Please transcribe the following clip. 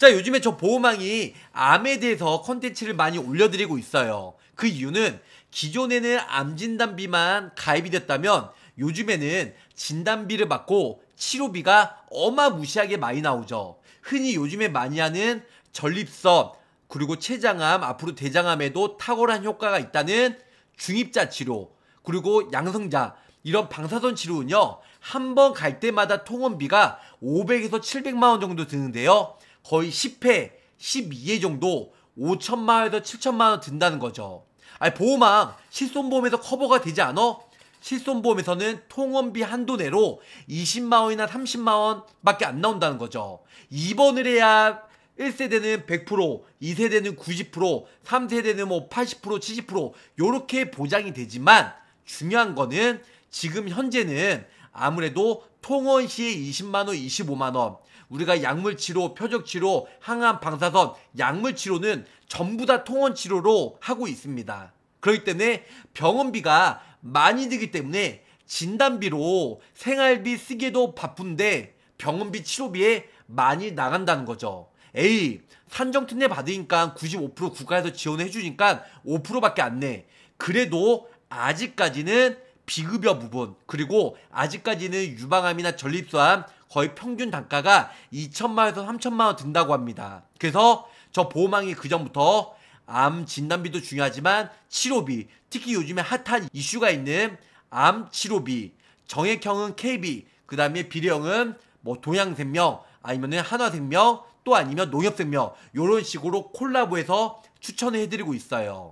자, 요즘에 저 보호망이 암에 대해서 컨텐츠를 많이 올려드리고 있어요. 그 이유는 기존에는 암 진단비만 가입이 됐다면 요즘에는 진단비를 받고 치료비가 어마무시하게 많이 나오죠. 흔히 요즘에 많이 하는 전립선 그리고 췌장암 앞으로 대장암에도 탁월한 효과가 있다는 중입자 치료 그리고 양성자 이런 방사선 치료는요 한 번 갈 때마다 통원비가 500에서 700만 원 정도 드는데요 거의 10회, 12회 정도 5천만원에서 7천만원 든다는 거죠. 아니 보호망 실손보험에서 커버가 되지 않아? 실손보험에서는 통원비 한도 내로 20만원이나 30만원밖에 안 나온다는 거죠. 2번을 해야 1세대는 100%, 2세대는 90%, 3세대는 뭐 80%, 70% 요렇게 보장이 되지만 중요한 거는 지금 현재는 아무래도 통원 시 20만 원, 25만 원. 우리가 약물 치료, 표적 치료, 항암 방사선, 약물 치료는 전부 다 통원 치료로 하고 있습니다. 그렇기 때문에 병원비가 많이 들기 때문에 진단비로 생활비 쓰기도 바쁜데 병원비 치료비에 많이 나간다는 거죠. 에이, 산정특례 받으니까 95% 국가에서 지원해 주니까 5%밖에 안 내. 그래도 아직까지는 비급여 부분 그리고 아직까지는 유방암이나 전립선암 거의 평균 단가가 2천만원에서 3천만원 든다고 합니다. 그래서 저보호망이 그전부터 암 진단비도 중요하지만 치료비 특히 요즘에 핫한 이슈가 있는 암 치료비 정액형은 KB 그 다음에 비례형은 뭐 동양생명 아니면은 한화생명 또 아니면 농협생명 요런 식으로 콜라보해서 추천을 해드리고 있어요.